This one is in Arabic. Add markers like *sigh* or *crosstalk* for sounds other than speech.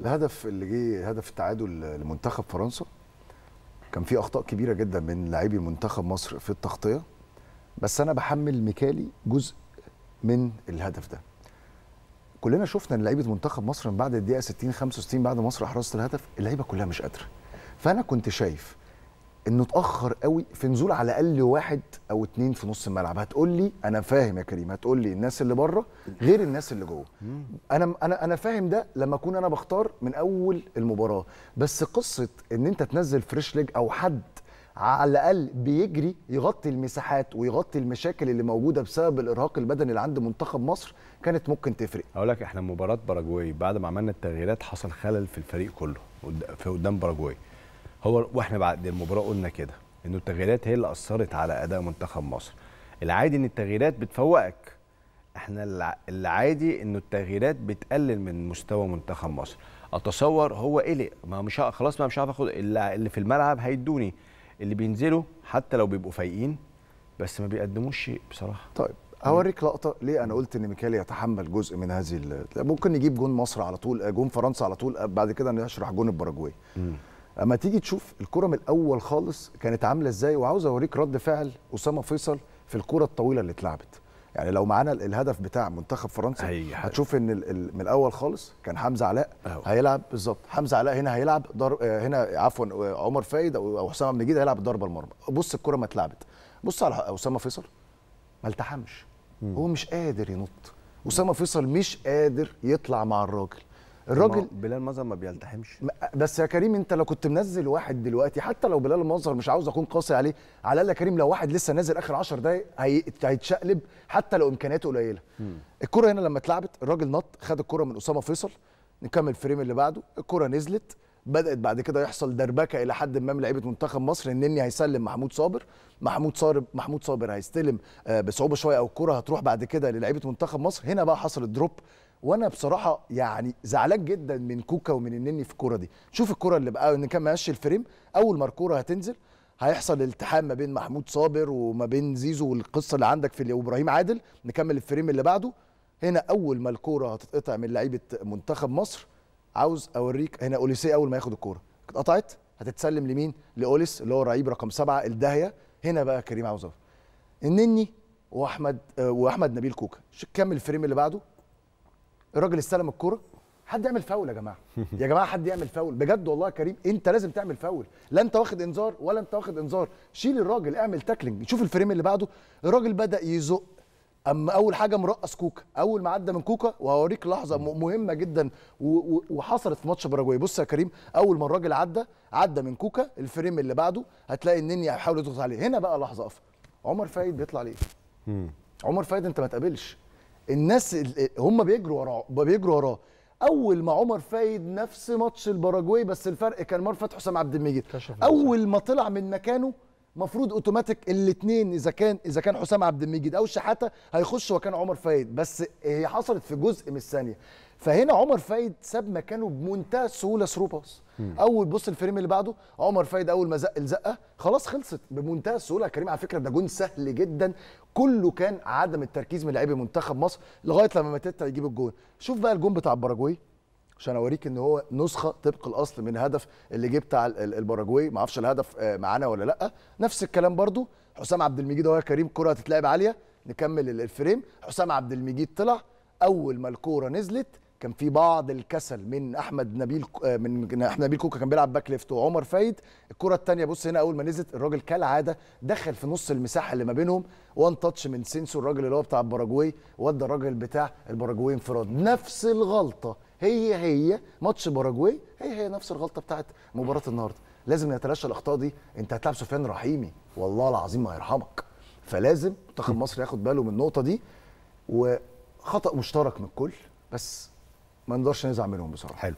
الهدف اللي جه هدف التعادل لمنتخب فرنسا كان في اخطاء كبيره جدا من لاعبي منتخب مصر في التغطيه بس انا بحمل ميكالي جزء من الهدف ده كلنا شفنا ان لعيبه منتخب مصر من بعد الدقيقه 60 65 بعد مصر احرزت الهدف اللعيبه كلها مش قادره فانا كنت شايف انه اتاخر قوي في نزول على الاقل واحد او اتنين في نص الملعب هتقول لي انا فاهم يا كريم هتقول لي الناس اللي بره غير الناس اللي جوه انا انا انا فاهم ده لما اكون انا بختار من اول المباراه بس قصه ان انت تنزل فريش ليج او حد على الاقل بيجري يغطي المساحات ويغطي المشاكل اللي موجوده بسبب الارهاق البدني اللي عند منتخب مصر كانت ممكن تفرق اقول لك احنا مباراه باراجواي بعد ما عملنا التغييرات حصل خلل في الفريق كله في قدام باراجواي هو واحنا بعد المباراه قلنا كده انه التغييرات هي اللي اثرت على اداء منتخب مصر العادي ان التغييرات بتفوقك احنا العادي انه التغييرات بتقلل من مستوى منتخب مصر اتصور هو قلق إيه ما مش خلاص ما مش هعرف اخد اللي في الملعب هيدوني اللي بينزلوا حتى لو بيبقوا فايقين بس ما بيقدموش شيء بصراحه طيب هوريك لقطه ليه انا قلت ان ميكالي يتحمل جزء من هذه ممكن نجيب جون مصر على طول جون فرنسا على طول بعد كده نشرح جون الباراجواي اما تيجي تشوف الكره من الاول خالص كانت عامله ازاي وعاوز اوريك رد فعل اسامه فيصل في الكره الطويله اللي اتلعبت يعني لو معانا الهدف بتاع منتخب فرنسا هتشوف ان من الاول خالص كان حمزه علاء أهو. هيلعب بالظبط حمزه علاء هنا هيلعب در... آه، هنا عفوا آه، عمر فايد او حسام عبد المجيد هيلعب ضربه المرمى بص الكره ما اتلعبت بص على اسامه فيصل ما التحمش هو مش قادر ينط اسامه فيصل مش قادر يطلع مع الراجل الراجل بلال مظهر ما بيلتحمش بس يا كريم انت لو كنت منزل واحد دلوقتي حتى لو بلال مظهر مش عاوز اكون قاسي عليه على الاقل يا كريم لو واحد لسه نازل اخر 10 دقايق هيتشقلب حتى لو امكانياته قليله الكره هنا لما اتلعبت الراجل نط خد الكره من اسامه فيصل نكمل الفريم اللي بعده الكره نزلت بدات بعد كده يحصل دربكه الى حد ما من لعيبه منتخب مصر النني هيسلم محمود صابر محمود صابر محمود صابر هيستلم آه، بصعوبه شويه او الكره هتروح بعد كده للعيبه منتخب مصر هنا بقى حصل الدروب وانا بصراحه يعني زعلان جدا من كوكا ومن النني في الكوره دي شوف الكوره اللي بقى ان كان ماشي الفريم اول ما الكوره هتنزل هيحصل التحام ما بين محمود صابر وما بين زيزو والقصه اللي عندك في وابراهيم عادل نكمل الفريم اللي بعده هنا اول ما الكوره هتتقطع من لعيبه منتخب مصر عاوز اوريك هنا اوليسي اول ما ياخد الكوره اتقطعت هتتسلم لمين لاوليس اللي هو لعيب رقم سبعة الداهيه هنا بقى كريم عاوز النني واحمد واحمد نبيل كوكا كمل الفريم اللي بعده الراجل استلم الكوره حد يعمل فاول يا جماعه *laughs* يا جماعه حد يعمل فاول بجد والله يا كريم انت لازم تعمل فاول لا انت واخد انذار ولا انت واخد انذار شيل الراجل اعمل تاكلينج شوف الفريم اللي بعده الراجل بدا يزق اما اول حاجه مرقص كوكا اول ما عدى من كوكا وهوريك لحظه مهمه جدا وحصلت في ماتش باراجواي بص يا كريم اول ما الراجل عدى عدى من كوكا الفريم اللي بعده هتلاقي النني هيحاول يضغط عليه هنا بقى لحظه اقف عمر فايد بيطلع ليه عمر فايد انت ما تقابلش الناس هم بيجروا وراه بيجروا وراه اول ما عمر فايد نفس ماتش الباراجواي بس الفرق كان مر فتحي حسام عبد المجيد اول ما طلع من مكانه مفروض اوتوماتيك الاثنين اذا كان اذا كان حسام عبد المجيد او شحاته هيخش وكان عمر فايد بس هي حصلت في جزء من الثانيه فهنا عمر فايد ساب مكانه بمنتهى السهوله ثرو باس اول بص الفريم اللي بعده عمر فايد اول ما زق الزقه خلاص خلصت بمنتهى السهوله كريم على فكره ده جون سهل جدا كله كان عدم التركيز من لاعبي منتخب مصر لغايه لما ماتيتا يجيب الجون شوف بقى الجون بتاع الباراجواي عشان اوريك ان هو نسخه طبق الاصل من هدف اللي جه بتاع الباراجواي ما اعرفش الهدف آه، معانا ولا لا نفس الكلام برده حسام عبد المجيد اهو يا كريم كره هتتلعب عاليه نكمل الفريم حسام عبد المجيد طلع اول ما الكوره نزلت كان في بعض الكسل من احمد نبيل آه، من احمد نبيل كوكا كان بيلعب باك ليفت وعمر فايد الكره الثانيه بص هنا اول ما نزلت الراجل كالعاده دخل في نص المساحه اللي ما بينهم وان تاتش من سينسو الراجل اللي هو بتاع الباراجواي ودى الراجل بتاع الباراجواي انفراد نفس الغلطه هي هي ماتش باراجواي هي هي نفس الغلطه بتاعت مباراه النهارده لازم نتلاشى الاخطاء دي انت هتلعب سفيان رحيمي والله العظيم ما هيرحمك فلازم منتخب مصر ياخد باله من النقطه دي وخطا مشترك من الكل بس ما نقدرش نزعل منهم بصراحه حلو